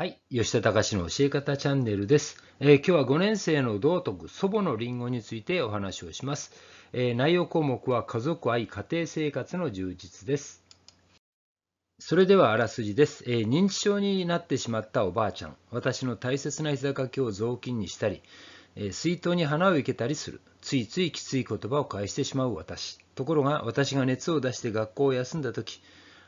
はい、吉田隆の教え方チャンネルです、えー、今日は5年生の道徳祖母のりんごについてお話をします、えー、内容項目は家族愛家庭生活の充実ですそれではあらすじです、えー、認知症になってしまったおばあちゃん私の大切な膝掛けを雑巾にしたり、え水筒に花を生けたりするついついきつい言葉を返してしまう私ところが私が熱を出して学校を休んだ時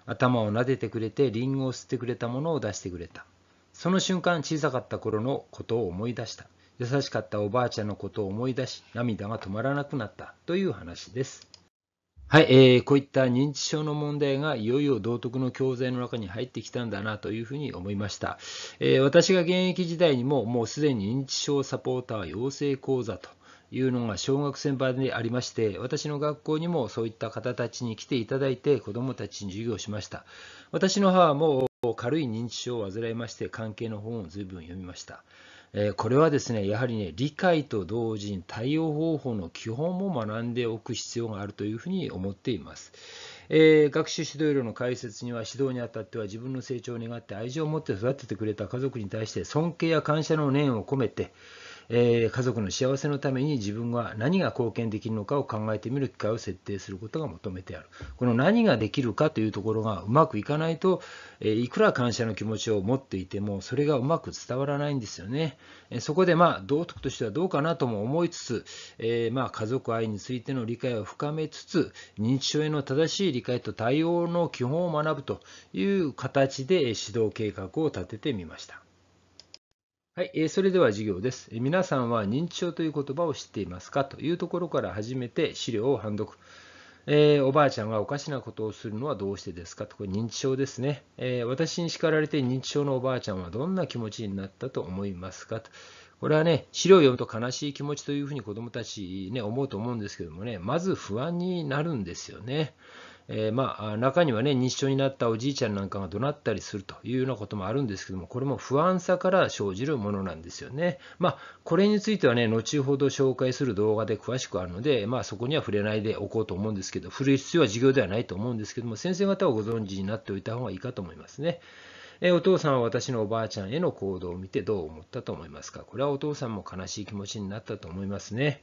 頭を撫でてくれてりんごを吸ってくれたものを出してくれたその瞬間小さかった頃のことを思い出した。優しかったおばあちゃんのことを思い出し、涙が止まらなくなったという話です。はい、えー、こういった認知症の問題がいよいよ道徳の教材の中に入ってきたんだなというふうに思いました。えー、私が現役時代にももうすでに認知症サポーター養成講座というのが小学生版でありまして、私の学校にもそういった方たちに来ていただいて子どもたちに授業しました。私の母も軽い認知症を患いまして関係の本を随分読みました。これはですね、やはりね、理解と同時に対応方法の基本も学んでおく必要があるというふうに思っています。えー、学習指導医療の解説には指導にあたっては自分の成長を願って愛情を持って育ててくれた家族に対して尊敬や感謝の念を込めて、えー、家族の幸せのために自分が何が貢献できるのかを考えてみる機会を設定することが求めてある。この何ができるかというところがうまくいかないと、えー、いくら感謝の気持ちを持っていても、それがうまく伝わらないんですよね。えー、そこで、まあ、道徳としてはどうかなとも思いつつ、えまあ、家族愛についての理解を深めつつ、認知症への正しい理解と対応の基本を学ぶという形で指導計画を立ててみました。はい、えー、それでは授業です、えー、皆さんは認知症という言葉を知っていますかというところから始めて資料を判読。えー、おばあちゃんがおかしなことをするのはどうしてですかとこれ認知症ですね、えー、私に叱られて認知症のおばあちゃんはどんな気持ちになったと思いますかとこれはね資料を読むと悲しい気持ちというふうに子どもたち、ね、思うと思うんですけどもねまず不安になるんですよね。えー、まあ、中にはね、認知症になったおじいちゃんなんかが怒鳴ったりするというようなこともあるんですけども、これも不安さから生じるものなんですよね。まあ、これについてはね、後ほど紹介する動画で詳しくあるので、まあ、そこには触れないでおこうと思うんですけど、触れる必要は授業ではないと思うんですけども、先生方はご存知になっておいた方がいいかと思いますね。えお父さんは私のおばあちゃんへの行動を見てどう思ったと思いますかこれはお父さんも悲しい気持ちになったと思いますね。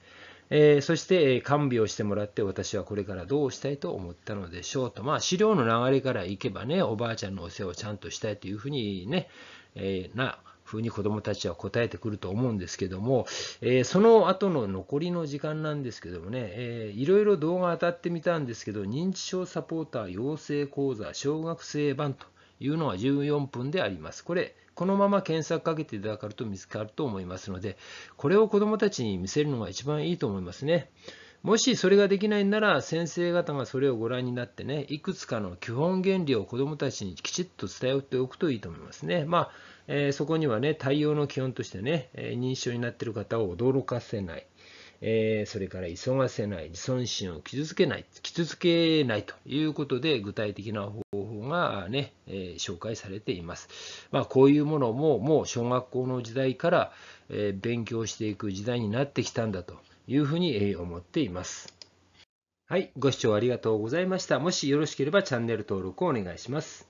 えー、そして、えー、看病してもらって私はこれからどうしたいと思ったのでしょうと、まあ、資料の流れからいけばね、おばあちゃんのお世話をちゃんとしたいというふうにね、えー、な、風に子どもたちは答えてくると思うんですけども、えー、その後の残りの時間なんですけどもね、えー、いろいろ動画当たってみたんですけど、認知症サポーター養成講座小学生版というのは14分であります。これ、このまま検索かけていただくと見つかると思いますので、これを子どもたちに見せるのが一番いいと思いますね。もしそれができないなら先生方がそれをご覧になってね、いくつかの基本原理を子どもたちにきちっと伝えておくといいと思いますね。まあ、えー、そこにはね、対応の基本としてね、え認知症になっている方を驚かせない、えー、それから急がせない、自尊心を傷つけない、傷つけないということで具体的な方がね、え紹介されています。まあ、こういうものももう小学校の時代から、え勉強していく時代になってきたんだというふうに思っています。はい、ご視聴ありがとうございました。もしよろしければチャンネル登録をお願いします。